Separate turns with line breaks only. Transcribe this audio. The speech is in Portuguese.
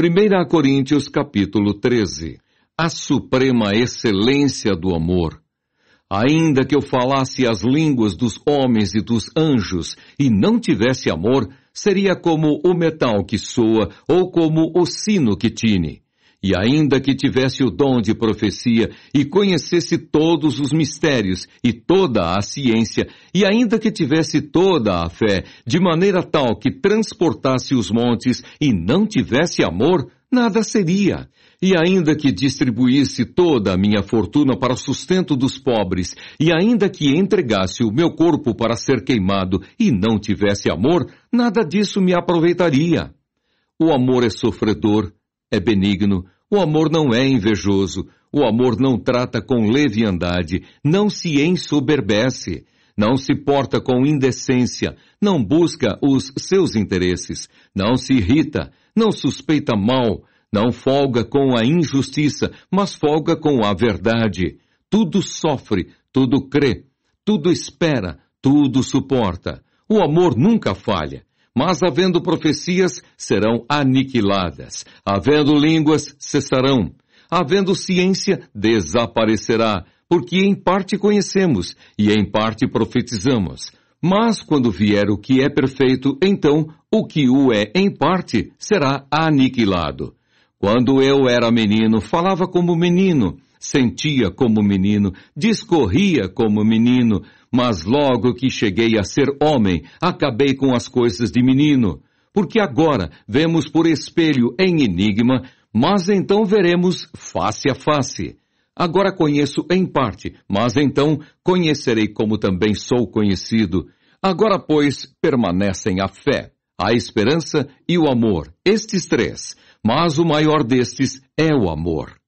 1 Coríntios capítulo 13 A suprema excelência do amor. Ainda que eu falasse as línguas dos homens e dos anjos e não tivesse amor, seria como o metal que soa ou como o sino que tine. E ainda que tivesse o dom de profecia e conhecesse todos os mistérios e toda a ciência, e ainda que tivesse toda a fé, de maneira tal que transportasse os montes e não tivesse amor, nada seria. E ainda que distribuísse toda a minha fortuna para o sustento dos pobres, e ainda que entregasse o meu corpo para ser queimado e não tivesse amor, nada disso me aproveitaria. O amor é sofredor, é benigno, o amor não é invejoso, o amor não trata com leviandade, não se ensoberbece, não se porta com indecência, não busca os seus interesses, não se irrita, não suspeita mal, não folga com a injustiça, mas folga com a verdade. Tudo sofre, tudo crê, tudo espera, tudo suporta. O amor nunca falha. Mas havendo profecias, serão aniquiladas. Havendo línguas, cessarão. Havendo ciência, desaparecerá. Porque em parte conhecemos e em parte profetizamos. Mas quando vier o que é perfeito, então o que o é em parte será aniquilado. Quando eu era menino, falava como menino, sentia como menino, discorria como menino, mas logo que cheguei a ser homem, acabei com as coisas de menino. Porque agora vemos por espelho em enigma, mas então veremos face a face. Agora conheço em parte, mas então conhecerei como também sou conhecido. Agora, pois, permanecem a fé, a esperança e o amor, estes três mas o maior destes é o amor.